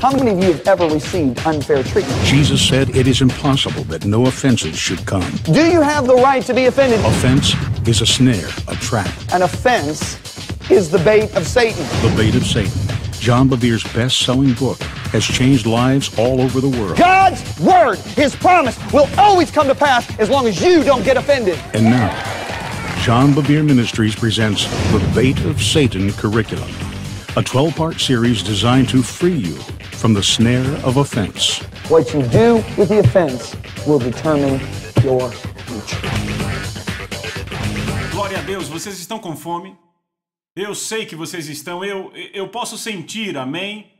How many of you have ever received unfair treatment? Jesus said it is impossible that no offenses should come. Do you have the right to be offended? Offense is a snare, a trap. An offense is the bait of Satan. The bait of Satan. John Bevere's best selling book has changed lives all over the world. God's word, his promise, will always come to pass as long as you don't get offended. And now, John Bevere Ministries presents The Bait of Satan curriculum, a 12 part series designed to free you from the snare of offense. What you do with the offense will determine your future. Glória a Deus, vocês estão com fome? Eu sei que vocês estão, eu, eu posso sentir, amém?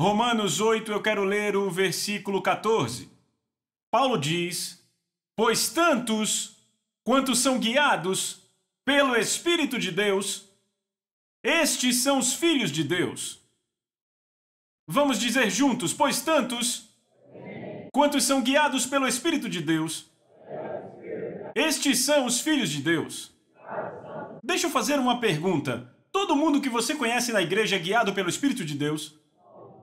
Romanos 8, eu quero ler o versículo 14. Paulo diz: Pois tantos quanto são guiados pelo Espírito de Deus, estes são os filhos de Deus. Vamos dizer juntos, pois tantos quantos são guiados pelo Espírito de Deus, estes são os filhos de Deus. Deixa eu fazer uma pergunta. Todo mundo que você conhece na igreja é guiado pelo Espírito de Deus?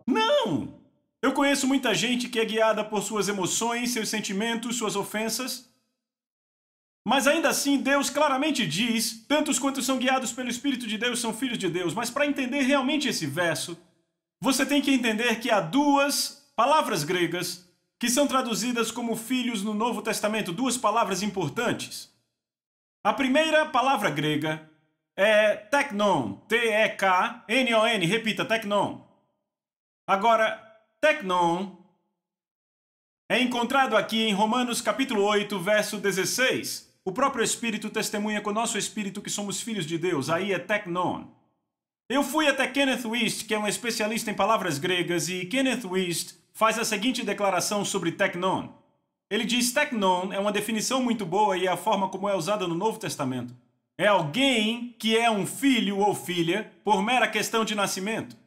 Não! Eu conheço muita gente que é guiada por suas emoções, seus sentimentos, suas ofensas. Mas ainda assim, Deus claramente diz: tantos quantos são guiados pelo Espírito de Deus são filhos de Deus. Mas para entender realmente esse verso, você tem que entender que há duas palavras gregas que são traduzidas como filhos no Novo Testamento, duas palavras importantes. A primeira palavra grega é technon, T-E-K-N-O-N, repita, technon. Agora, technon é encontrado aqui em Romanos capítulo 8, verso 16. O próprio Espírito testemunha com o nosso Espírito que somos filhos de Deus, aí é technon. Eu fui até Kenneth West, que é um especialista em palavras gregas, e Kenneth West faz a seguinte declaração sobre technon. Ele diz: technon é uma definição muito boa e é a forma como é usada no Novo Testamento. É alguém que é um filho ou filha por mera questão de nascimento.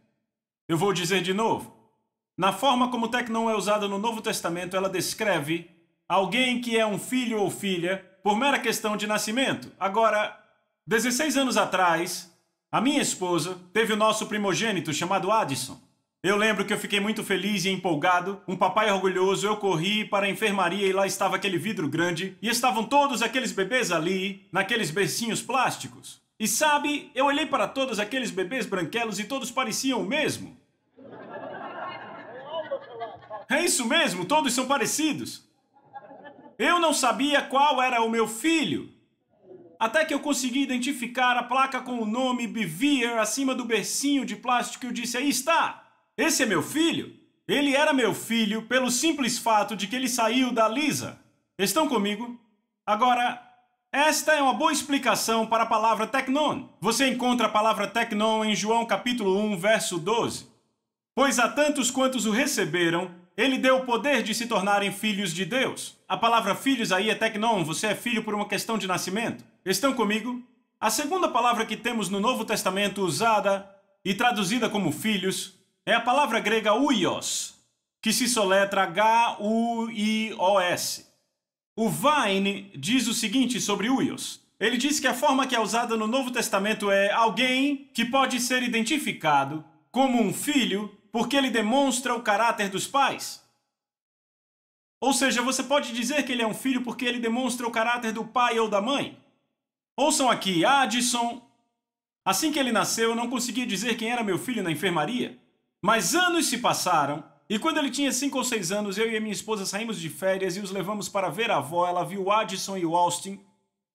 Eu vou dizer de novo. Na forma como technon é usada no Novo Testamento, ela descreve alguém que é um filho ou filha por mera questão de nascimento. Agora, 16 anos atrás, a minha esposa teve o nosso primogênito chamado Addison. Eu lembro que eu fiquei muito feliz e empolgado, um papai orgulhoso, eu corri para a enfermaria e lá estava aquele vidro grande, e estavam todos aqueles bebês ali, naqueles bercinhos plásticos. E sabe, eu olhei para todos aqueles bebês branquelos e todos pareciam o mesmo. É isso mesmo, todos são parecidos. Eu não sabia qual era o meu filho até que eu consegui identificar a placa com o nome Bevier acima do bercinho de plástico e eu disse, aí está, esse é meu filho? Ele era meu filho pelo simples fato de que ele saiu da Lisa. Estão comigo? Agora, esta é uma boa explicação para a palavra Tecnon. Você encontra a palavra Tecnon em João capítulo 1, verso 12. Pois a tantos quantos o receberam, ele deu o poder de se tornarem filhos de Deus. A palavra filhos aí é tecnon, você é filho por uma questão de nascimento. Estão comigo? A segunda palavra que temos no Novo Testamento usada e traduzida como filhos é a palavra grega uios, que se soletra H-U-I-O-S. O Vine diz o seguinte sobre uios. Ele diz que a forma que é usada no Novo Testamento é alguém que pode ser identificado como um filho porque ele demonstra o caráter dos pais. Ou seja, você pode dizer que ele é um filho porque ele demonstra o caráter do pai ou da mãe. Ouçam aqui, Addison. Assim que ele nasceu, eu não conseguia dizer quem era meu filho na enfermaria. Mas anos se passaram, e quando ele tinha 5 ou 6 anos, eu e minha esposa saímos de férias e os levamos para ver a avó. Ela viu Addison e o Austin.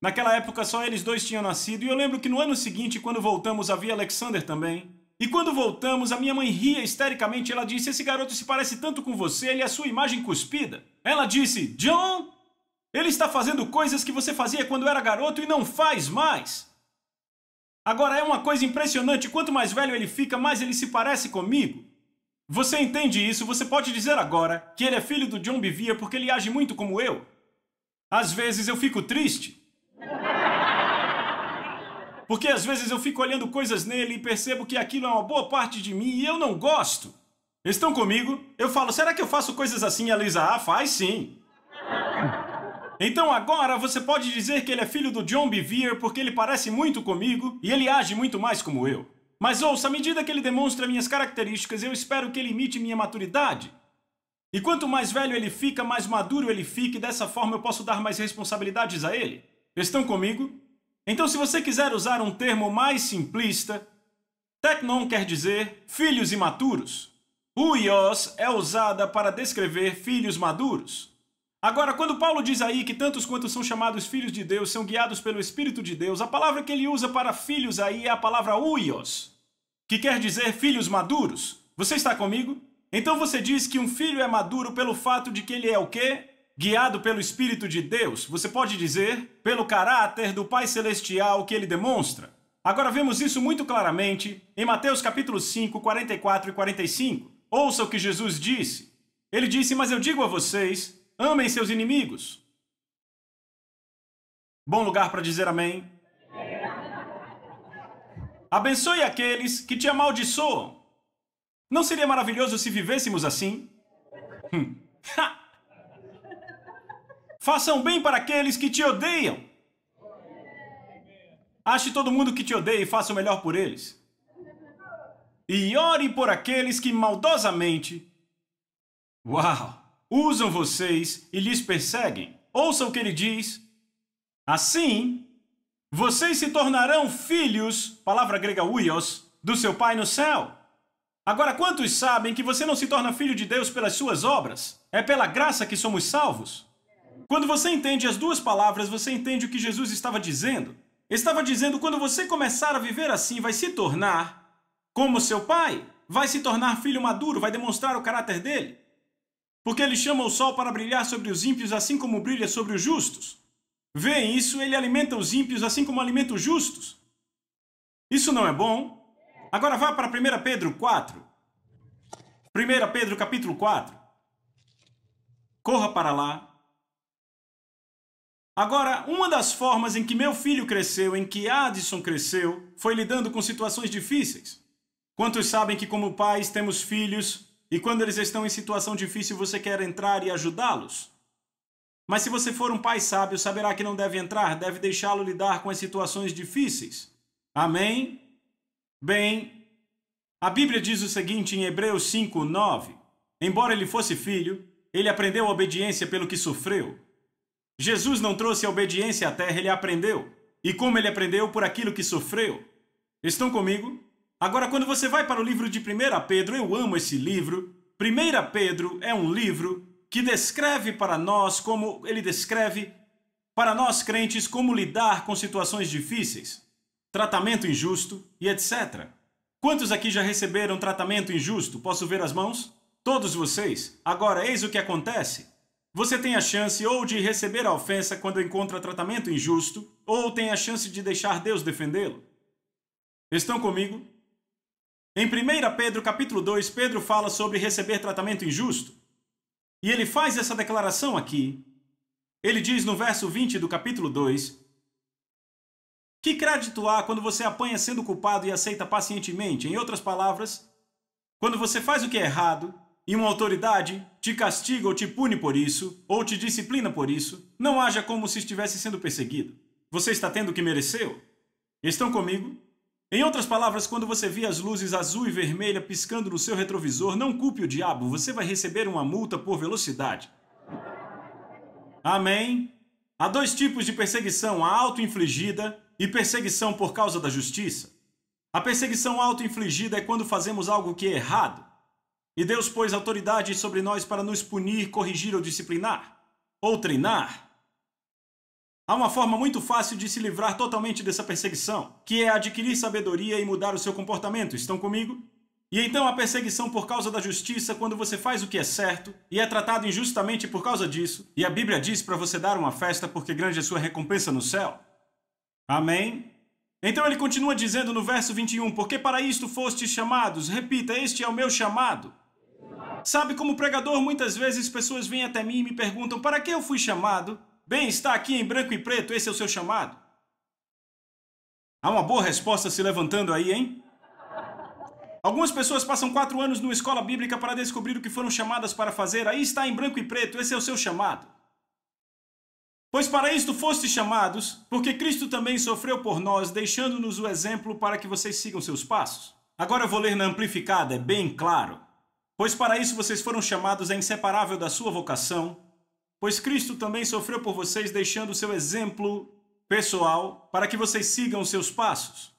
Naquela época só eles dois tinham nascido, e eu lembro que no ano seguinte, quando voltamos, havia Alexander também. E quando voltamos, a minha mãe ria histericamente. Ela disse: Esse garoto se parece tanto com você, ele é a sua imagem cuspida. Ela disse: John, ele está fazendo coisas que você fazia quando era garoto e não faz mais. Agora é uma coisa impressionante: quanto mais velho ele fica, mais ele se parece comigo. Você entende isso? Você pode dizer agora que ele é filho do John Bivia porque ele age muito como eu. Às vezes eu fico triste. Porque às vezes eu fico olhando coisas nele e percebo que aquilo é uma boa parte de mim e eu não gosto. Estão comigo? Eu falo, será que eu faço coisas assim? E a Lisa, ah, faz sim. Então agora você pode dizer que ele é filho do John Bevere porque ele parece muito comigo e ele age muito mais como eu. Mas ouça, à medida que ele demonstra minhas características, eu espero que ele imite minha maturidade. E quanto mais velho ele fica, mais maduro ele fica e dessa forma eu posso dar mais responsabilidades a ele. Estão comigo? Então, se você quiser usar um termo mais simplista, Teknon quer dizer filhos imaturos. Huios é usada para descrever filhos maduros. Agora, quando Paulo diz aí que tantos quantos são chamados filhos de Deus são guiados pelo Espírito de Deus, a palavra que ele usa para filhos aí é a palavra huios, que quer dizer filhos maduros. Você está comigo? Então você diz que um filho é maduro pelo fato de que ele é o quê? guiado pelo Espírito de Deus, você pode dizer, pelo caráter do Pai Celestial que ele demonstra. Agora vemos isso muito claramente em Mateus capítulo 5, 44 e 45. Ouça o que Jesus disse. Ele disse: Mas eu digo a vocês, amem seus inimigos. Bom lugar para dizer amém. Abençoe aqueles que te amaldiçoam. Não seria maravilhoso se vivêssemos assim? Hum. Ha! Façam bem para aqueles que te odeiam. Ache todo mundo que te odeia e faça o melhor por eles. E ore por aqueles que maldosamente, uau, usam vocês e lhes perseguem. Ouça o que ele diz. Assim, vocês se tornarão filhos, palavra grega uios, do seu pai no céu. Agora, quantos sabem que você não se torna filho de Deus pelas suas obras? É pela graça que somos salvos. Quando você entende as duas palavras, você entende o que Jesus estava dizendo. Estava dizendo: quando você começar a viver assim, vai se tornar como seu pai, vai se tornar filho maduro, vai demonstrar o caráter dele. Porque ele chama o sol para brilhar sobre os ímpios, assim como brilha sobre os justos. Vê isso, ele alimenta os ímpios, assim como alimenta os justos. Isso não é bom? Agora vá para 1 Pedro 4. 1 Pedro capítulo 4. Corra para lá, Agora, uma das formas em que meu filho cresceu, em que Addison cresceu, foi lidando com situações difíceis. Quantos sabem que, como pais, temos filhos e quando eles estão em situação difícil você quer entrar e ajudá-los? Mas se você for um pai sábio, saberá que não deve entrar, deve deixá-lo lidar com as situações difíceis. Amém? Bem, a Bíblia diz o seguinte em Hebreus 5, 9: Embora ele fosse filho, ele aprendeu a obediência pelo que sofreu. Jesus não trouxe a obediência à terra, ele aprendeu. E como ele aprendeu? Por aquilo que sofreu. Estão comigo? Agora, quando você vai para o livro de 1 Pedro, eu amo esse livro. 1 Pedro é um livro que descreve para nós como ele descreve para nós crentes como lidar com situações difíceis, tratamento injusto e etc. Quantos aqui já receberam tratamento injusto? Posso ver as mãos? Todos vocês. Agora, eis o que acontece. Você tem a chance ou de receber a ofensa quando encontra tratamento injusto, ou tem a chance de deixar Deus defendê-lo. Estão comigo? Em 1 Pedro capítulo 2, Pedro fala sobre receber tratamento injusto. E ele faz essa declaração aqui. Ele diz no verso 20 do capítulo 2: Que crédito há quando você apanha sendo culpado e aceita pacientemente? Em outras palavras, quando você faz o que é errado, e uma autoridade te castiga ou te pune por isso, ou te disciplina por isso, não haja como se estivesse sendo perseguido. Você está tendo o que mereceu? Estão comigo? Em outras palavras, quando você vê as luzes azul e vermelha piscando no seu retrovisor, não culpe o diabo, você vai receber uma multa por velocidade. Amém? Há dois tipos de perseguição: a auto-infligida e perseguição por causa da justiça. A perseguição auto-infligida é quando fazemos algo que é errado. E Deus pôs autoridade sobre nós para nos punir, corrigir ou disciplinar? Ou treinar? Há uma forma muito fácil de se livrar totalmente dessa perseguição, que é adquirir sabedoria e mudar o seu comportamento. Estão comigo? E então a perseguição por causa da justiça, quando você faz o que é certo e é tratado injustamente por causa disso, e a Bíblia diz para você dar uma festa porque grande é sua recompensa no céu. Amém? Então ele continua dizendo no verso 21, porque para isto fostes chamados, repita, este é o meu chamado. Sabe, como pregador, muitas vezes pessoas vêm até mim e me perguntam para que eu fui chamado? Bem, está aqui em branco e preto, esse é o seu chamado? Há uma boa resposta se levantando aí, hein? Algumas pessoas passam quatro anos numa escola bíblica para descobrir o que foram chamadas para fazer, aí está em branco e preto, esse é o seu chamado. Pois para isto foste chamados, porque Cristo também sofreu por nós, deixando-nos o exemplo para que vocês sigam seus passos. Agora eu vou ler na amplificada, é bem claro. Pois para isso vocês foram chamados, é inseparável da sua vocação. Pois Cristo também sofreu por vocês, deixando seu exemplo pessoal para que vocês sigam seus passos.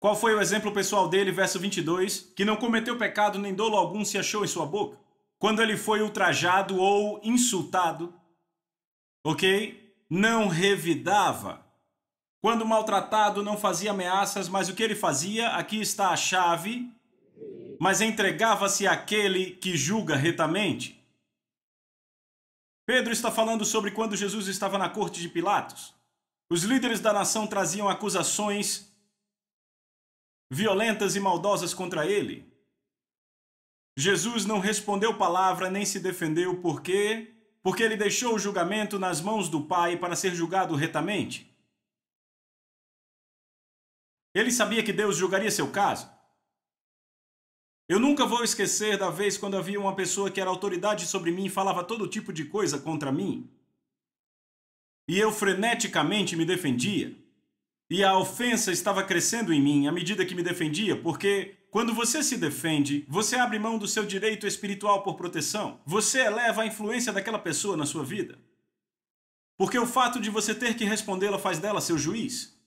Qual foi o exemplo pessoal dele, verso 22? Que não cometeu pecado nem dolo algum se achou em sua boca. Quando ele foi ultrajado ou insultado, ok? Não revidava. Quando maltratado, não fazia ameaças, mas o que ele fazia? Aqui está a chave mas entregava-se àquele que julga retamente? Pedro está falando sobre quando Jesus estava na corte de Pilatos. Os líderes da nação traziam acusações violentas e maldosas contra ele. Jesus não respondeu palavra nem se defendeu porque porque ele deixou o julgamento nas mãos do Pai para ser julgado retamente. Ele sabia que Deus julgaria seu caso. Eu nunca vou esquecer da vez quando havia uma pessoa que era autoridade sobre mim e falava todo tipo de coisa contra mim. E eu freneticamente me defendia. E a ofensa estava crescendo em mim à medida que me defendia, porque quando você se defende, você abre mão do seu direito espiritual por proteção. Você eleva a influência daquela pessoa na sua vida. Porque o fato de você ter que respondê-la faz dela seu juiz.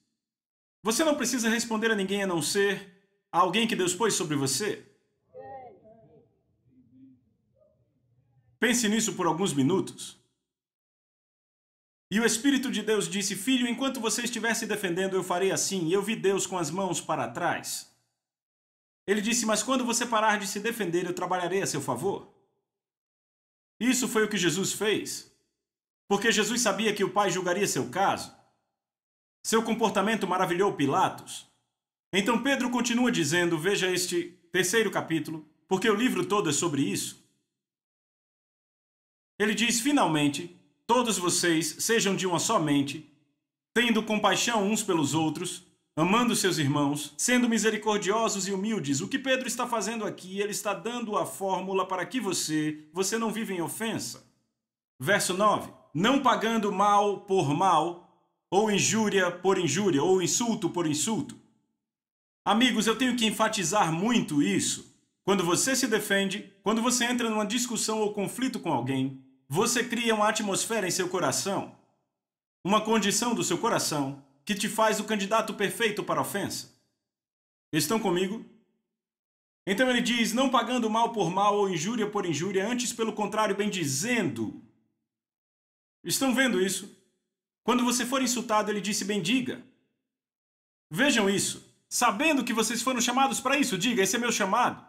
Você não precisa responder a ninguém a não ser a alguém que Deus pôs sobre você. Pense nisso por alguns minutos. E o Espírito de Deus disse: Filho, enquanto você estiver se defendendo, eu farei assim. E eu vi Deus com as mãos para trás. Ele disse: Mas quando você parar de se defender, eu trabalharei a seu favor. Isso foi o que Jesus fez. Porque Jesus sabia que o Pai julgaria seu caso. Seu comportamento maravilhou Pilatos. Então Pedro continua dizendo: Veja este terceiro capítulo, porque o livro todo é sobre isso. Ele diz: Finalmente, todos vocês sejam de uma só mente, tendo compaixão uns pelos outros, amando seus irmãos, sendo misericordiosos e humildes. O que Pedro está fazendo aqui, ele está dando a fórmula para que você, você não viva em ofensa. Verso 9: Não pagando mal por mal, ou injúria por injúria, ou insulto por insulto. Amigos, eu tenho que enfatizar muito isso. Quando você se defende, quando você entra numa discussão ou conflito com alguém, você cria uma atmosfera em seu coração, uma condição do seu coração que te faz o candidato perfeito para a ofensa. Estão comigo? Então ele diz: não pagando mal por mal ou injúria por injúria, antes pelo contrário, bem dizendo. Estão vendo isso? Quando você for insultado, ele disse: bendiga. Vejam isso. Sabendo que vocês foram chamados para isso, diga: esse é meu chamado.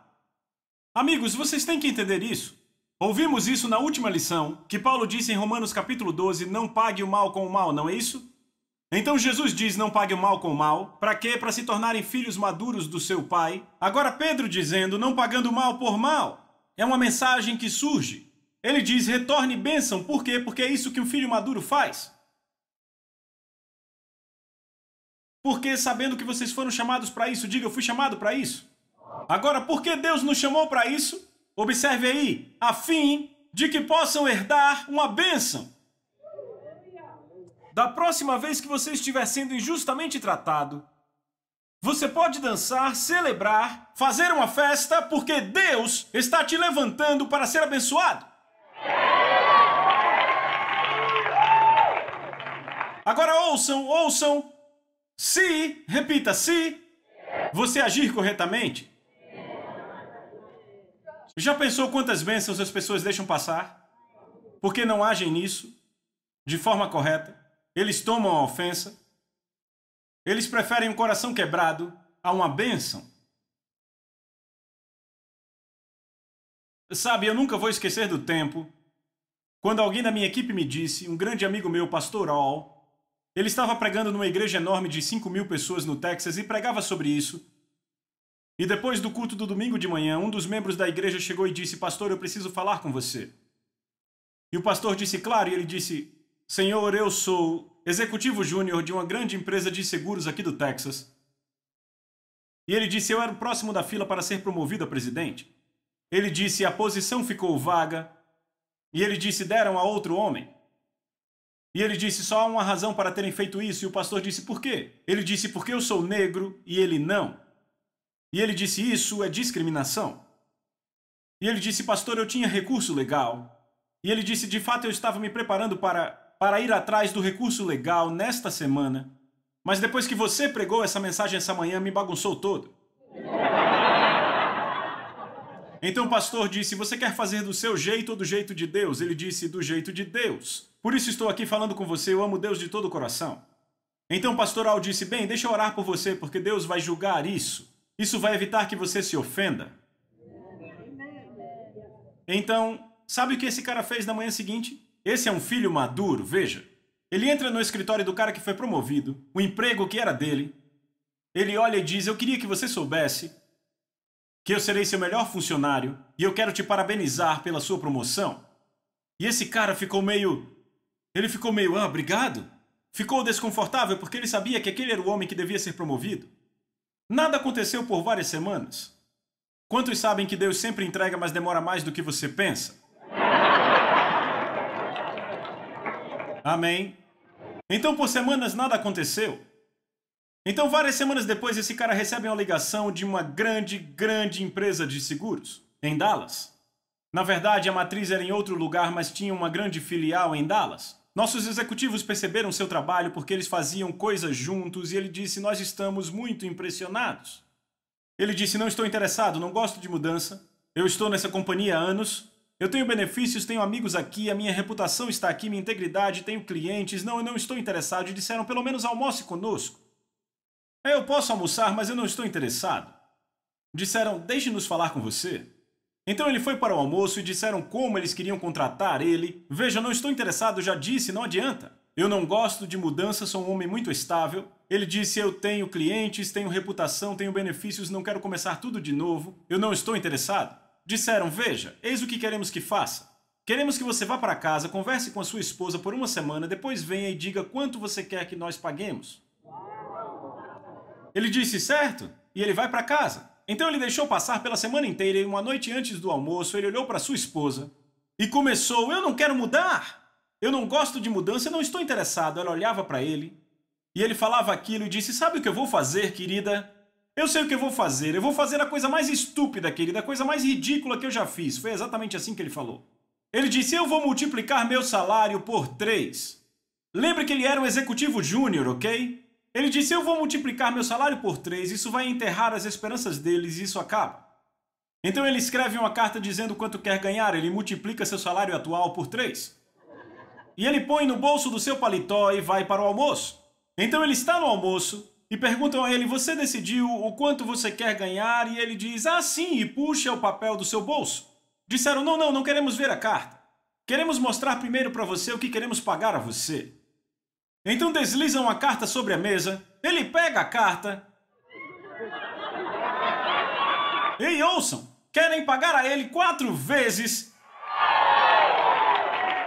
Amigos, vocês têm que entender isso. Ouvimos isso na última lição, que Paulo disse em Romanos capítulo 12: não pague o mal com o mal, não é isso? Então Jesus diz: não pague o mal com o mal. Para quê? Para se tornarem filhos maduros do seu Pai. Agora Pedro dizendo: não pagando mal por mal. É uma mensagem que surge. Ele diz: retorne bênção. Por quê? Porque é isso que um filho maduro faz. Porque sabendo que vocês foram chamados para isso, diga: eu fui chamado para isso. Agora, por que Deus nos chamou para isso? Observe aí, a fim de que possam herdar uma bênção. Da próxima vez que você estiver sendo injustamente tratado, você pode dançar, celebrar, fazer uma festa, porque Deus está te levantando para ser abençoado. Agora ouçam, ouçam. Se, repita, se você agir corretamente, já pensou quantas bênçãos as pessoas deixam passar? Porque não agem nisso de forma correta? Eles tomam a ofensa? Eles preferem um coração quebrado a uma bênção? Sabe, eu nunca vou esquecer do tempo quando alguém da minha equipe me disse, um grande amigo meu, pastor Al, ele estava pregando numa igreja enorme de 5 mil pessoas no Texas e pregava sobre isso, e depois do culto do domingo de manhã, um dos membros da igreja chegou e disse: Pastor, eu preciso falar com você. E o pastor disse: Claro, e ele disse: Senhor, eu sou executivo júnior de uma grande empresa de seguros aqui do Texas. E ele disse: Eu era o próximo da fila para ser promovido a presidente. Ele disse: A posição ficou vaga. E ele disse: Deram a outro homem. E ele disse: Só há uma razão para terem feito isso. E o pastor disse: Por quê? Ele disse: Porque eu sou negro e ele não. E ele disse: Isso é discriminação. E ele disse: Pastor, eu tinha recurso legal. E ele disse: De fato, eu estava me preparando para, para ir atrás do recurso legal nesta semana. Mas depois que você pregou essa mensagem essa manhã, me bagunçou todo. Então o pastor disse: Você quer fazer do seu jeito ou do jeito de Deus? Ele disse: Do jeito de Deus. Por isso estou aqui falando com você, eu amo Deus de todo o coração. Então o pastor Al disse: Bem, deixa eu orar por você, porque Deus vai julgar isso. Isso vai evitar que você se ofenda. Então, sabe o que esse cara fez na manhã seguinte? Esse é um filho maduro, veja. Ele entra no escritório do cara que foi promovido, o emprego que era dele. Ele olha e diz: Eu queria que você soubesse que eu serei seu melhor funcionário e eu quero te parabenizar pela sua promoção. E esse cara ficou meio. Ele ficou meio, ah, obrigado. Ficou desconfortável porque ele sabia que aquele era o homem que devia ser promovido. Nada aconteceu por várias semanas. Quantos sabem que Deus sempre entrega, mas demora mais do que você pensa? Amém. Então, por semanas, nada aconteceu. Então, várias semanas depois, esse cara recebe uma ligação de uma grande, grande empresa de seguros, em Dallas. Na verdade, a matriz era em outro lugar, mas tinha uma grande filial em Dallas. Nossos executivos perceberam seu trabalho porque eles faziam coisas juntos e ele disse: Nós estamos muito impressionados. Ele disse: Não estou interessado, não gosto de mudança. Eu estou nessa companhia há anos. Eu tenho benefícios, tenho amigos aqui, a minha reputação está aqui, minha integridade, tenho clientes. Não, eu não estou interessado. E disseram: Pelo menos almoce conosco. Eu posso almoçar, mas eu não estou interessado. Disseram: Deixe-nos falar com você. Então ele foi para o almoço e disseram como eles queriam contratar ele. Veja, não estou interessado, já disse, não adianta. Eu não gosto de mudanças, sou um homem muito estável. Ele disse: Eu tenho clientes, tenho reputação, tenho benefícios, não quero começar tudo de novo. Eu não estou interessado. Disseram: Veja, eis o que queremos que faça. Queremos que você vá para casa, converse com a sua esposa por uma semana, depois venha e diga quanto você quer que nós paguemos. Ele disse: Certo, e ele vai para casa. Então ele deixou passar pela semana inteira e uma noite antes do almoço ele olhou para sua esposa e começou: Eu não quero mudar! Eu não gosto de mudança, eu não estou interessado. Ela olhava para ele e ele falava aquilo e disse: Sabe o que eu vou fazer, querida? Eu sei o que eu vou fazer. Eu vou fazer a coisa mais estúpida, querida, a coisa mais ridícula que eu já fiz. Foi exatamente assim que ele falou. Ele disse: Eu vou multiplicar meu salário por três. Lembre que ele era um executivo júnior, ok? Ele disse: Eu vou multiplicar meu salário por três, isso vai enterrar as esperanças deles e isso acaba. Então ele escreve uma carta dizendo quanto quer ganhar, ele multiplica seu salário atual por três. E ele põe no bolso do seu paletó e vai para o almoço. Então ele está no almoço e perguntam a ele: Você decidiu o quanto você quer ganhar? E ele diz: Ah, sim, e puxa o papel do seu bolso. Disseram: Não, não, não queremos ver a carta. Queremos mostrar primeiro para você o que queremos pagar a você. Então desliza uma carta sobre a mesa, ele pega a carta. Ei, ouçam! Querem pagar a ele quatro vezes.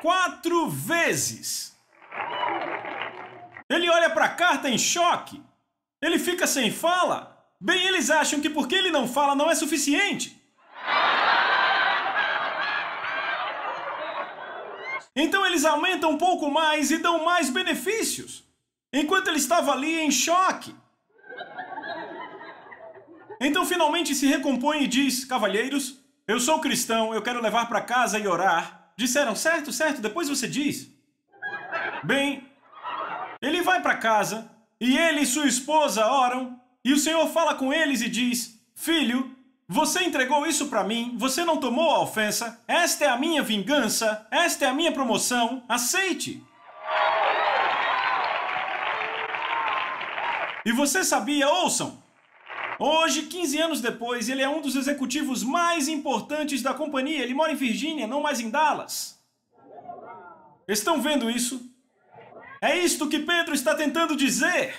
Quatro vezes! Ele olha para a carta em choque. Ele fica sem fala. Bem, eles acham que porque ele não fala não é suficiente. Então eles aumentam um pouco mais e dão mais benefícios. Enquanto ele estava ali em choque. Então finalmente se recompõe e diz: Cavalheiros, eu sou cristão, eu quero levar para casa e orar. Disseram: Certo, certo, depois você diz. Bem, ele vai para casa e ele e sua esposa oram. E o Senhor fala com eles e diz: Filho, você entregou isso para mim, você não tomou a ofensa, esta é a minha vingança, esta é a minha promoção, aceite! E você sabia, ouçam! Hoje, 15 anos depois, ele é um dos executivos mais importantes da companhia. Ele mora em Virgínia, não mais em Dallas. Estão vendo isso? É isto que Pedro está tentando dizer.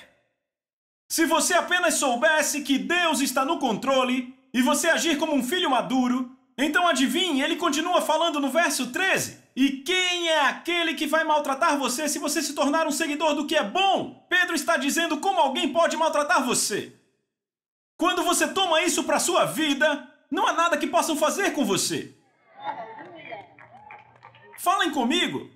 Se você apenas soubesse que Deus está no controle, e você agir como um filho maduro, então adivinhe, ele continua falando no verso 13. E quem é aquele que vai maltratar você se você se tornar um seguidor do que é bom? Pedro está dizendo como alguém pode maltratar você. Quando você toma isso para sua vida, não há nada que possam fazer com você. Falem comigo.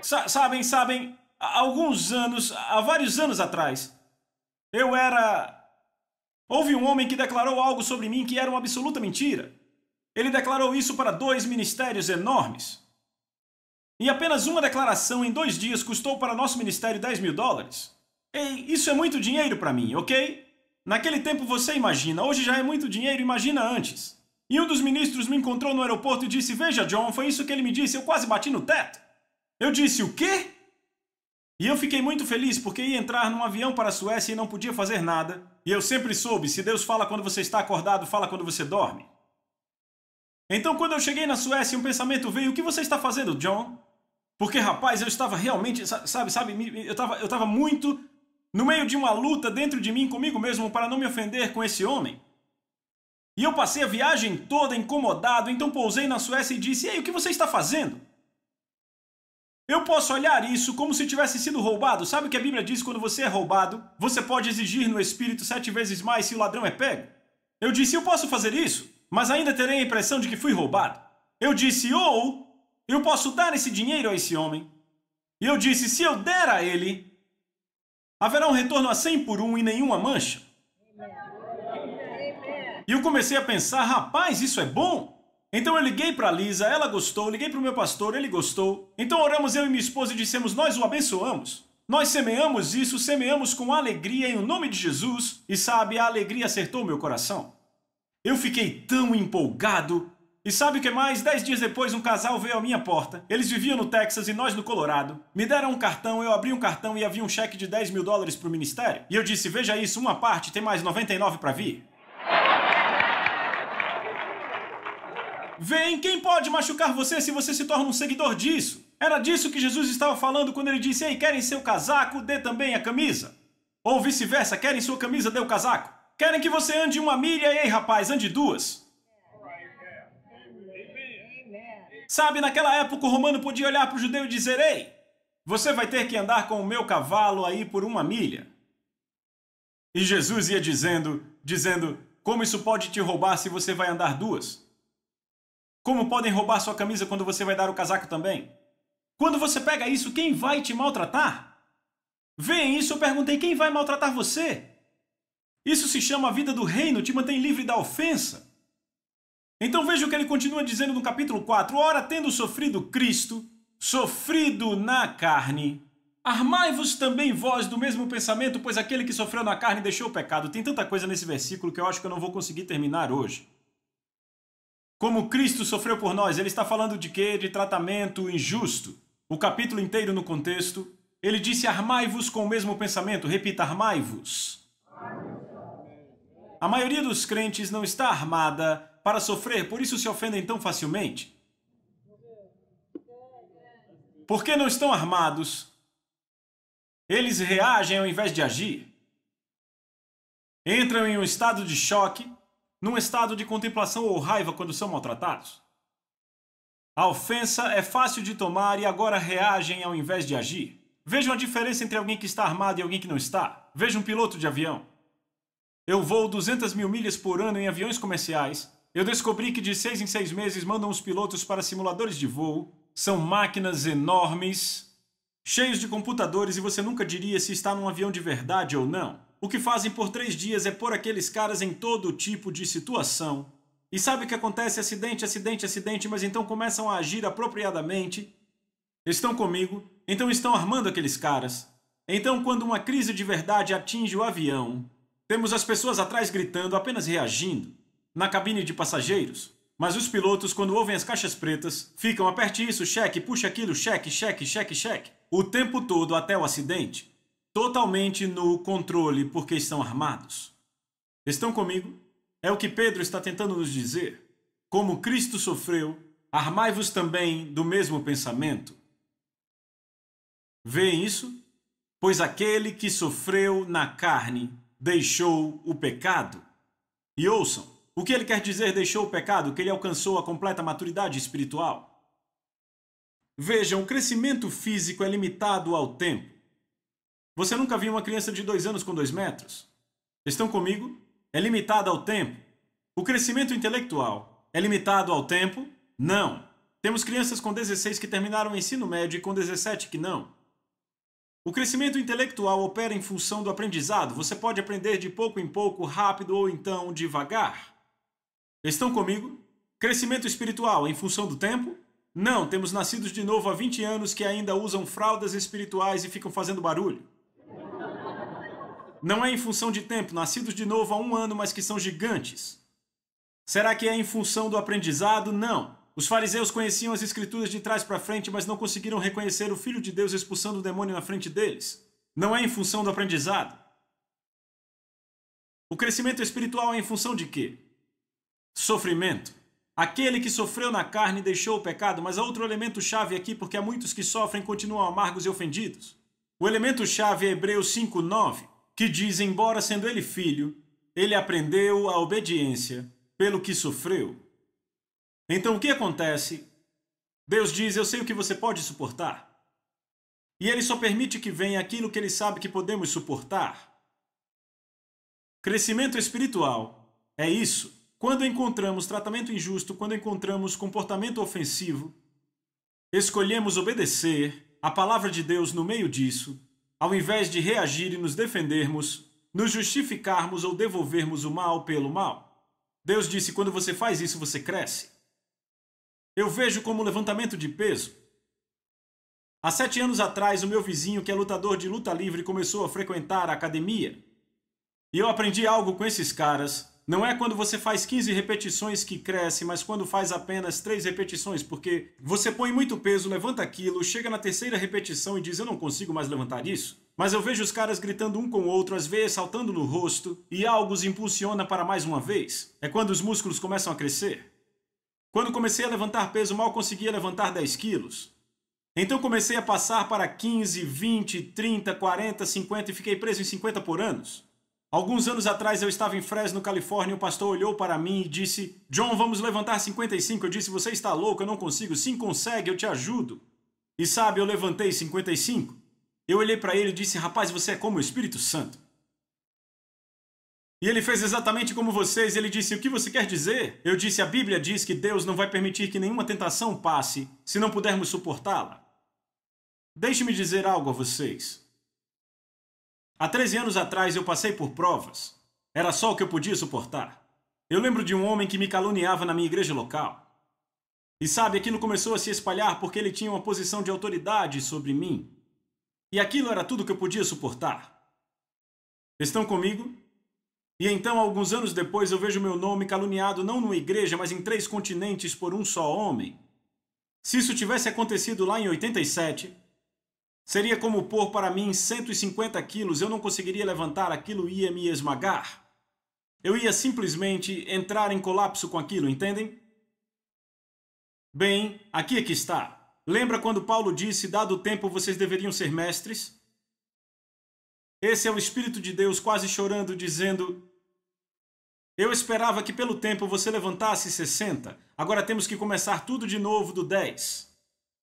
Sa sabem, sabem, há alguns anos, há vários anos atrás, eu era Houve um homem que declarou algo sobre mim que era uma absoluta mentira. Ele declarou isso para dois ministérios enormes. E apenas uma declaração em dois dias custou para nosso ministério 10 mil dólares. Ei, isso é muito dinheiro para mim, ok? Naquele tempo você imagina, hoje já é muito dinheiro, imagina antes. E um dos ministros me encontrou no aeroporto e disse: Veja, John, foi isso que ele me disse, eu quase bati no teto. Eu disse: O quê? E eu fiquei muito feliz porque ia entrar num avião para a Suécia e não podia fazer nada. E eu sempre soube: se Deus fala quando você está acordado, fala quando você dorme. Então, quando eu cheguei na Suécia, um pensamento veio: o que você está fazendo, John? Porque, rapaz, eu estava realmente, sabe, sabe, eu estava, eu estava muito no meio de uma luta dentro de mim comigo mesmo para não me ofender com esse homem. E eu passei a viagem toda incomodado, então pousei na Suécia e disse: Ei, o que você está fazendo? Eu posso olhar isso como se tivesse sido roubado. Sabe o que a Bíblia diz quando você é roubado? Você pode exigir no espírito sete vezes mais se o ladrão é pego. Eu disse, eu posso fazer isso, mas ainda terei a impressão de que fui roubado. Eu disse, ou eu posso dar esse dinheiro a esse homem. E eu disse, se eu der a ele, haverá um retorno a 100 por um e nenhuma mancha. E eu comecei a pensar, rapaz, isso é bom. Então eu liguei para Lisa, ela gostou, liguei para o meu pastor, ele gostou. Então oramos eu e minha esposa e dissemos: Nós o abençoamos. Nós semeamos isso, semeamos com alegria em o nome de Jesus, e sabe, a alegria acertou meu coração. Eu fiquei tão empolgado. E sabe o que mais? Dez dias depois, um casal veio à minha porta. Eles viviam no Texas e nós no Colorado. Me deram um cartão, eu abri um cartão e havia um cheque de 10 mil dólares para o ministério. E eu disse: Veja isso, uma parte, tem mais 99 para vir. Vem, quem pode machucar você se você se torna um seguidor disso? Era disso que Jesus estava falando quando ele disse: Ei, querem seu casaco, dê também a camisa. Ou vice-versa, querem sua camisa, dê o casaco. Querem que você ande uma milha, ei rapaz, ande duas. Sabe, naquela época o romano podia olhar para o judeu e dizer: Ei, você vai ter que andar com o meu cavalo aí por uma milha. E Jesus ia dizendo, dizendo, como isso pode te roubar se você vai andar duas? Como podem roubar sua camisa quando você vai dar o casaco também? Quando você pega isso, quem vai te maltratar? Vem isso, eu perguntei quem vai maltratar você? Isso se chama a vida do reino, te mantém livre da ofensa. Então veja o que ele continua dizendo no capítulo 4: Ora, tendo sofrido Cristo, sofrido na carne, Armai-vos também vós do mesmo pensamento, pois aquele que sofreu na carne deixou o pecado. Tem tanta coisa nesse versículo que eu acho que eu não vou conseguir terminar hoje. Como Cristo sofreu por nós, ele está falando de quê? De tratamento injusto. O capítulo inteiro no contexto, ele disse: Armai-vos com o mesmo pensamento. Repita: Armai-vos. A maioria dos crentes não está armada para sofrer, por isso se ofendem tão facilmente. Porque não estão armados, eles reagem ao invés de agir. Entram em um estado de choque num estado de contemplação ou raiva quando são maltratados? A ofensa é fácil de tomar e agora reagem ao invés de agir. Vejam a diferença entre alguém que está armado e alguém que não está. Veja um piloto de avião. Eu voo 200 mil milhas por ano em aviões comerciais. Eu descobri que de seis em seis meses mandam os pilotos para simuladores de voo. São máquinas enormes, cheios de computadores e você nunca diria se está num avião de verdade ou não. O que fazem por três dias é pôr aqueles caras em todo tipo de situação. E sabe o que acontece? Acidente, acidente, acidente, mas então começam a agir apropriadamente. Estão comigo, então estão armando aqueles caras. Então, quando uma crise de verdade atinge o avião, temos as pessoas atrás gritando, apenas reagindo, na cabine de passageiros. Mas os pilotos, quando ouvem as caixas pretas, ficam aperte isso, cheque, puxa aquilo, cheque, cheque, cheque, cheque, o tempo todo até o acidente totalmente no controle porque estão armados. Estão comigo? É o que Pedro está tentando nos dizer. Como Cristo sofreu, armai-vos também do mesmo pensamento. Vêem isso? Pois aquele que sofreu na carne deixou o pecado. E ouçam, o que ele quer dizer deixou o pecado? Que ele alcançou a completa maturidade espiritual. Vejam, o crescimento físico é limitado ao tempo. Você nunca viu uma criança de dois anos com dois metros? Estão comigo? É limitada ao tempo? O crescimento intelectual é limitado ao tempo? Não. Temos crianças com 16 que terminaram o ensino médio e com 17 que não. O crescimento intelectual opera em função do aprendizado. Você pode aprender de pouco em pouco, rápido ou então devagar. Estão comigo? Crescimento espiritual em função do tempo? Não, temos nascidos de novo há 20 anos que ainda usam fraldas espirituais e ficam fazendo barulho. Não é em função de tempo, nascidos de novo há um ano, mas que são gigantes. Será que é em função do aprendizado? Não. Os fariseus conheciam as escrituras de trás para frente, mas não conseguiram reconhecer o Filho de Deus expulsando o demônio na frente deles. Não é em função do aprendizado. O crescimento espiritual é em função de quê? Sofrimento. Aquele que sofreu na carne deixou o pecado, mas há outro elemento chave aqui, porque há muitos que sofrem e continuam amargos e ofendidos. O elemento chave é Hebreus 9 que diz: embora sendo ele filho, ele aprendeu a obediência pelo que sofreu. Então o que acontece? Deus diz: Eu sei o que você pode suportar. E ele só permite que venha aquilo que ele sabe que podemos suportar. Crescimento espiritual é isso. Quando encontramos tratamento injusto, quando encontramos comportamento ofensivo, escolhemos obedecer a palavra de Deus no meio disso ao invés de reagir e nos defendermos, nos justificarmos ou devolvermos o mal pelo mal. Deus disse: quando você faz isso, você cresce. Eu vejo como levantamento de peso. Há sete anos atrás, o meu vizinho, que é lutador de luta livre, começou a frequentar a academia. E eu aprendi algo com esses caras não é quando você faz 15 repetições que cresce, mas quando faz apenas 3 repetições, porque você põe muito peso, levanta aquilo, chega na terceira repetição e diz: Eu não consigo mais levantar isso. Mas eu vejo os caras gritando um com o outro, às vezes saltando no rosto, e algo os impulsiona para mais uma vez. É quando os músculos começam a crescer. Quando comecei a levantar peso, mal conseguia levantar 10 quilos. Então comecei a passar para 15, 20, 30, 40, 50 e fiquei preso em 50 por anos. Alguns anos atrás eu estava em Fresno, Califórnia, e o pastor olhou para mim e disse: John, vamos levantar 55. Eu disse: Você está louco, eu não consigo. Sim, consegue, eu te ajudo. E sabe, eu levantei 55. Eu olhei para ele e disse: Rapaz, você é como o Espírito Santo. E ele fez exatamente como vocês. Ele disse: O que você quer dizer? Eu disse: A Bíblia diz que Deus não vai permitir que nenhuma tentação passe se não pudermos suportá-la. Deixe-me dizer algo a vocês. Há 13 anos atrás eu passei por provas. Era só o que eu podia suportar. Eu lembro de um homem que me caluniava na minha igreja local. E sabe, aquilo começou a se espalhar porque ele tinha uma posição de autoridade sobre mim. E aquilo era tudo que eu podia suportar. Estão comigo? E então, alguns anos depois, eu vejo meu nome caluniado não numa igreja, mas em três continentes por um só homem. Se isso tivesse acontecido lá em 87, Seria como pôr para mim 150 quilos, eu não conseguiria levantar, aquilo ia me esmagar. Eu ia simplesmente entrar em colapso com aquilo, entendem? Bem, aqui é que está. Lembra quando Paulo disse: dado o tempo, vocês deveriam ser mestres? Esse é o Espírito de Deus quase chorando, dizendo: Eu esperava que pelo tempo você levantasse 60, agora temos que começar tudo de novo do 10.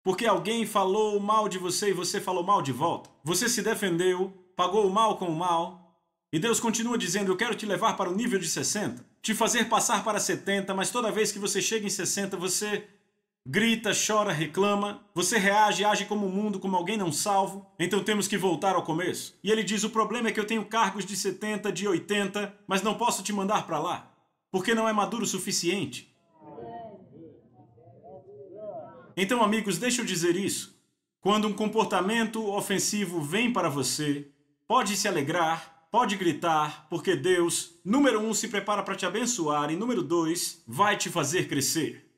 Porque alguém falou mal de você e você falou mal de volta. Você se defendeu, pagou o mal com o mal. E Deus continua dizendo: Eu quero te levar para o nível de 60, te fazer passar para 70, mas toda vez que você chega em 60, você grita, chora, reclama, você reage, age como o mundo, como alguém não salvo, então temos que voltar ao começo. E ele diz: o problema é que eu tenho cargos de 70, de 80, mas não posso te mandar para lá, porque não é maduro o suficiente. Então, amigos, deixa eu dizer isso. Quando um comportamento ofensivo vem para você, pode se alegrar, pode gritar, porque Deus, número um, se prepara para te abençoar e número dois, vai te fazer crescer.